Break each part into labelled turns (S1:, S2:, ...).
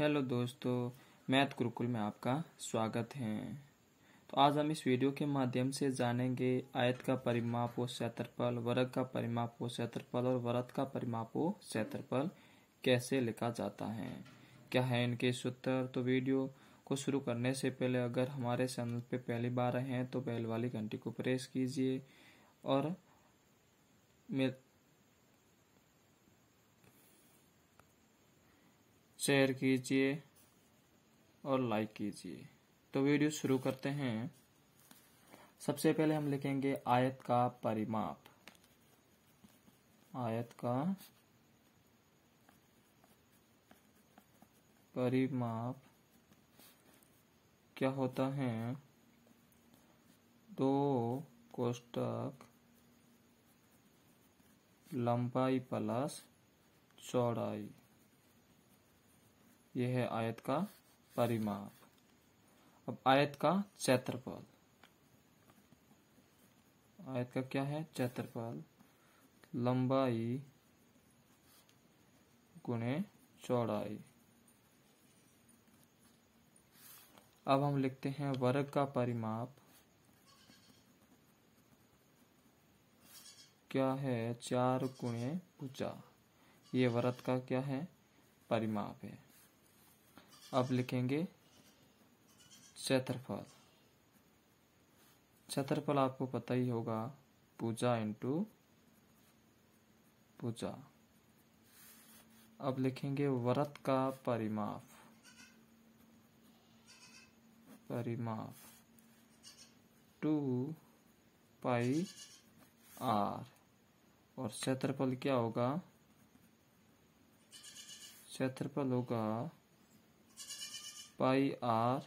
S1: hello दोस्तों math Gurukul में आपका स्वागत है तो आज हम इस वीडियो के माध्यम से जानेंगे आयत का परिमाप व क्षेत्रफल वर्ग का परिमाप व क्षेत्रफल और वरत का परिमाप व क्षेत्रफल कैसे लिखा जाता है क्या है इनके सूत्र तो वीडियो को शुरू करने से पहले अगर हमारे चैनल पे पहली बार आए हैं तो बैल वाली घंटी को प्रेस कीजिए और शेयर कीजिए और लाइक कीजिए तो वीडियो शुरू करते हैं सबसे पहले हम लिखेंगे आयत का परिमाप आयत का परिमाप क्या होता है दो कोष्टक लंबाई प्लस चौड़ाई ये है आयत का परिमाप अब आयत का क्षेत्रफल आयत का क्या है क्षेत्रफल लंबाई गुणे चौड़ाई अब हम लिखते हैं वर्ग का परिमाप क्या है चार गुणे ऊंचा ये व्रत का क्या है परिमाप है अब लिखेंगे क्षेत्रफल क्षेत्रफल आपको पता ही होगा पूजा इंटू पूजा अब लिखेंगे व्रत का परिमाप परिमाप टू पाई आर और क्षेत्रफल क्या होगा क्षेत्रफल होगा पाई आर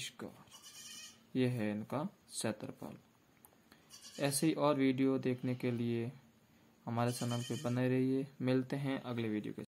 S1: स्क्वायर ये है इनका क्षेत्रफल ऐसे ही और वीडियो देखने के लिए हमारे चैनल पे बने रहिए मिलते हैं अगले वीडियो के